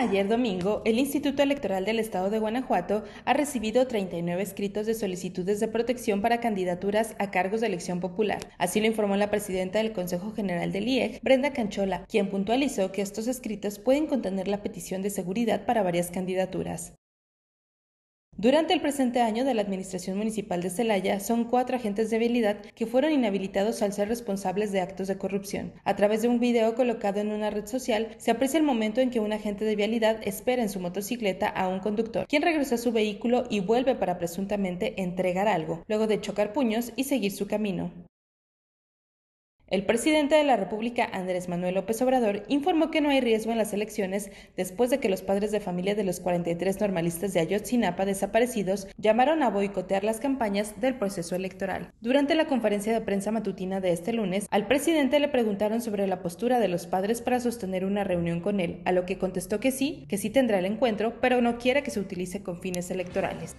Ayer domingo, el Instituto Electoral del Estado de Guanajuato ha recibido 39 escritos de solicitudes de protección para candidaturas a cargos de elección popular. Así lo informó la presidenta del Consejo General del IEG, Brenda Canchola, quien puntualizó que estos escritos pueden contener la petición de seguridad para varias candidaturas. Durante el presente año de la Administración Municipal de Celaya, son cuatro agentes de vialidad que fueron inhabilitados al ser responsables de actos de corrupción. A través de un video colocado en una red social, se aprecia el momento en que un agente de vialidad espera en su motocicleta a un conductor, quien regresa a su vehículo y vuelve para presuntamente entregar algo, luego de chocar puños y seguir su camino. El presidente de la República, Andrés Manuel López Obrador, informó que no hay riesgo en las elecciones después de que los padres de familia de los 43 normalistas de Ayotzinapa desaparecidos llamaron a boicotear las campañas del proceso electoral. Durante la conferencia de prensa matutina de este lunes, al presidente le preguntaron sobre la postura de los padres para sostener una reunión con él, a lo que contestó que sí, que sí tendrá el encuentro, pero no quiere que se utilice con fines electorales.